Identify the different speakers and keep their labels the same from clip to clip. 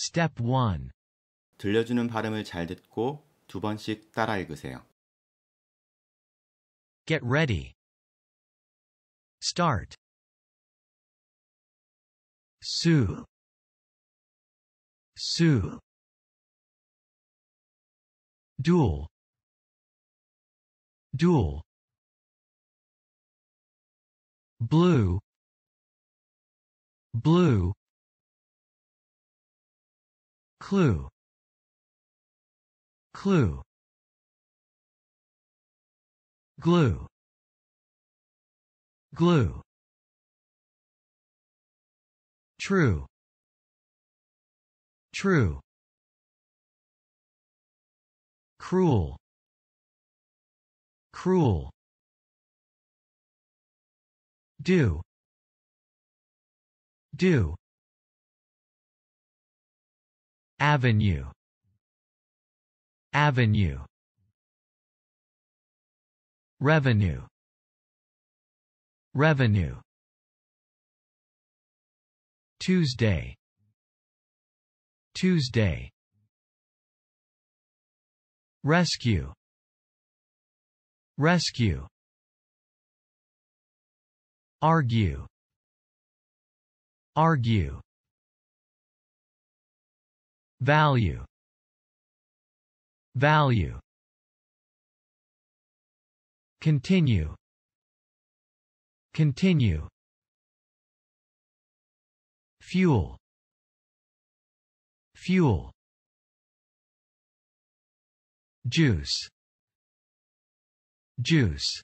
Speaker 1: Step 1. 들려주는 발음을 잘 듣고 두 번씩 따라 읽으세요. Get ready. Start. Sue. Sue. Duel. Duel. Blue. Blue. clue clue glue glue true true cruel cruel do do Avenue Avenue Revenue Revenue Tuesday Tuesday Rescue Rescue Argue Argue value value continue continue fuel fuel juice juice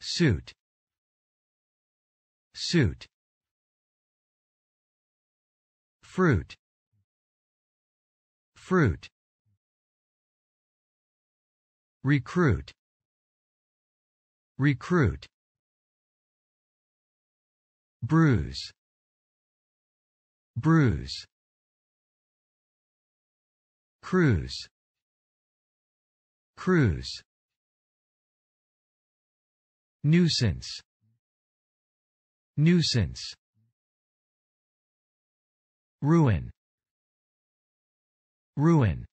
Speaker 1: suit suit fruit fruit recruit recruit bruise bruise cruise cruise nuisance nuisance ruin ruin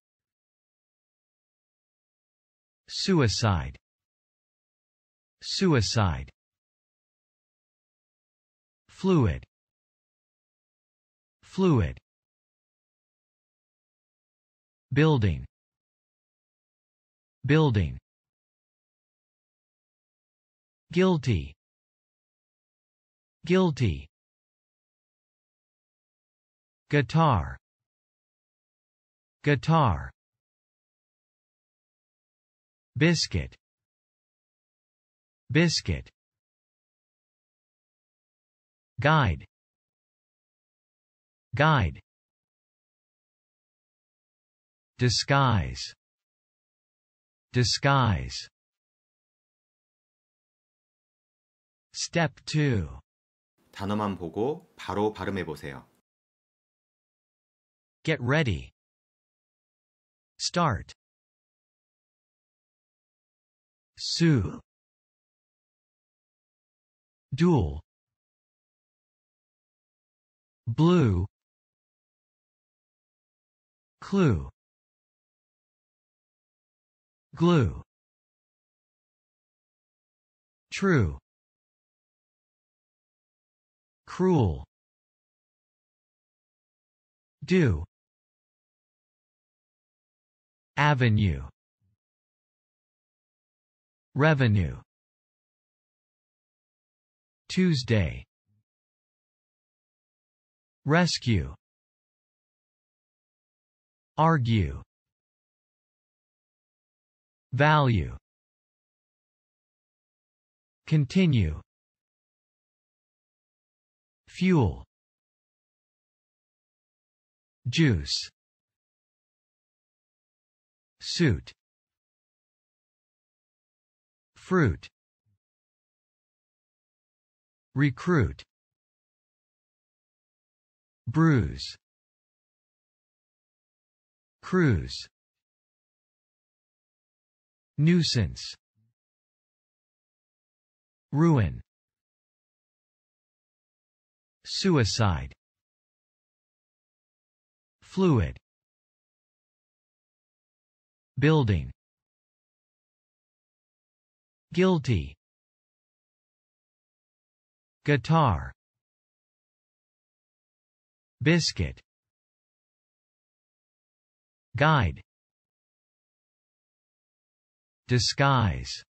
Speaker 1: suicide suicide fluid fluid building building guilty guilty guitar guitar biscuit biscuit guide guide disguise disguise step 2 단어만 보고 바로 발음해 보세요. Get ready. Start. Sue. Duel. Blue. Clue. Glue. True. Cruel. Do. Avenue Revenue Tuesday Rescue Argue Value Continue Fuel Juice suit fruit recruit bruise cruise nuisance ruin suicide fluid Building. Guilty. Guitar. Biscuit. Guide. Disguise